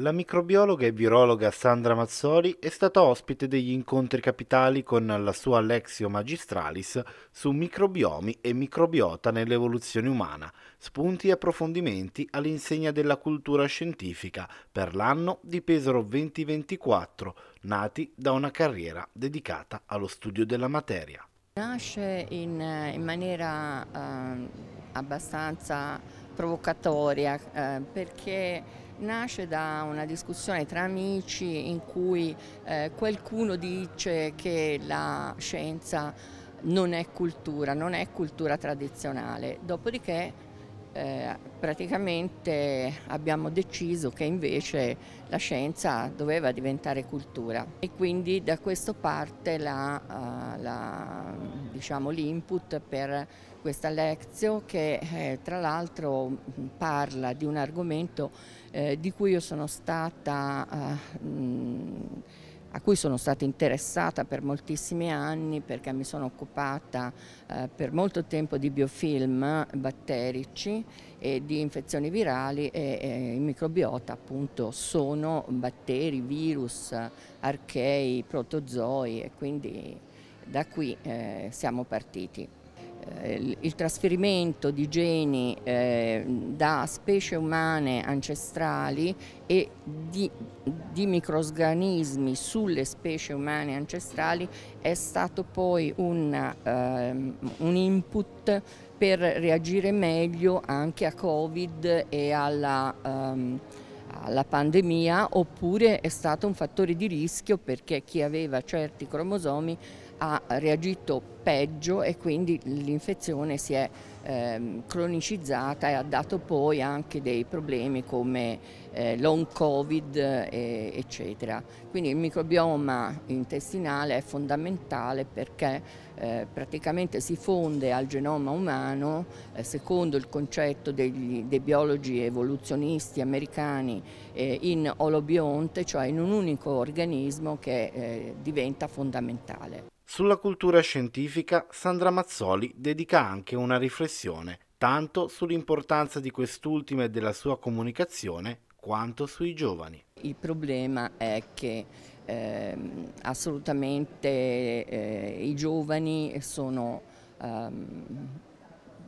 La microbiologa e virologa Sandra Mazzoli è stata ospite degli incontri capitali con la sua Alexio Magistralis su microbiomi e microbiota nell'evoluzione umana, spunti e approfondimenti all'insegna della cultura scientifica per l'anno di Pesaro 2024, nati da una carriera dedicata allo studio della materia. Nasce in, eh, in maniera eh, abbastanza provocatoria eh, perché nasce da una discussione tra amici in cui eh, qualcuno dice che la scienza non è cultura, non è cultura tradizionale, dopodiché eh, praticamente abbiamo deciso che invece la scienza doveva diventare cultura e quindi da questo parte eh, diciamo, l'input diciamo, per questa lezione che eh, tra l'altro parla di un argomento eh, di cui io sono stata eh, mh, a cui sono stata interessata per moltissimi anni perché mi sono occupata eh, per molto tempo di biofilm batterici e di infezioni virali e, e in microbiota appunto sono batteri, virus, archei, protozoi e quindi da qui eh, siamo partiti. Eh, il trasferimento di geni eh, da specie umane ancestrali e di, di, microorganismi sulle specie umane ancestrali è stato poi un, eh, un input per reagire meglio anche a Covid e alla, ehm, alla pandemia oppure è stato un fattore di rischio perché chi aveva certi cromosomi ha reagito peggio e quindi l'infezione si è ehm, cronicizzata e ha dato poi anche dei problemi come eh, long covid eh, eccetera. Quindi il microbioma intestinale è fondamentale perché eh, praticamente si fonde al genoma umano eh, secondo il concetto degli, dei biologi evoluzionisti americani eh, in olobionte, cioè in un unico organismo che eh, diventa fondamentale. Sulla cultura scientifica Sandra Mazzoli dedica anche una riflessione, tanto sull'importanza di quest'ultima e della sua comunicazione, quanto sui giovani. Il problema è che eh, assolutamente eh, i giovani sono eh,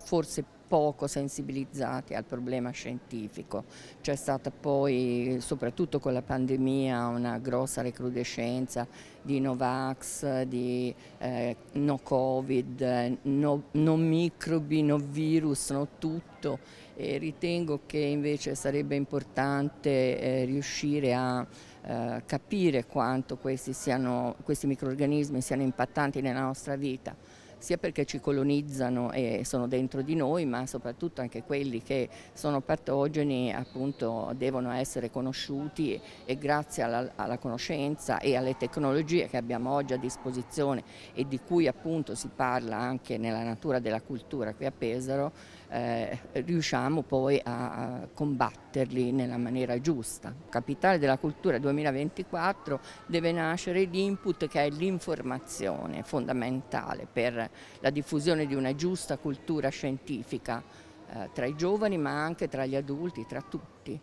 forse più poco sensibilizzati al problema scientifico. C'è stata poi, soprattutto con la pandemia, una grossa recrudescenza di Novax, di eh, no Covid, no, no microbi, no virus, no tutto e ritengo che invece sarebbe importante eh, riuscire a eh, capire quanto questi, siano, questi microorganismi siano impattanti nella nostra vita sia perché ci colonizzano e sono dentro di noi, ma soprattutto anche quelli che sono patogeni appunto devono essere conosciuti e grazie alla, alla conoscenza e alle tecnologie che abbiamo oggi a disposizione e di cui appunto si parla anche nella natura della cultura qui a Pesaro, eh, riusciamo poi a, a combatterli nella maniera giusta. Capitale della cultura 2024 deve nascere l'input che è l'informazione fondamentale per la diffusione di una giusta cultura scientifica eh, tra i giovani ma anche tra gli adulti, tra tutti.